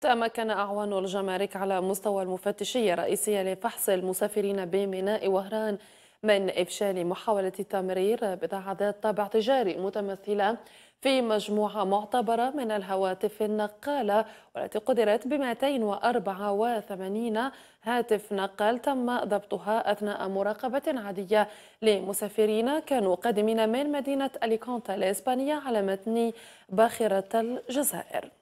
تمكن أعوان الجمارك على مستوى المفتشية الرئيسية لفحص المسافرين بميناء وهران من إفشال محاولة تمرير ذات طابع تجاري متمثلة في مجموعة معتبرة من الهواتف النقالة والتي قدرت ب 284 هاتف نقال تم ضبطها أثناء مراقبة عادية لمسافرين كانوا قادمين من مدينة أليكونتا الإسبانية على متن باخرة الجزائر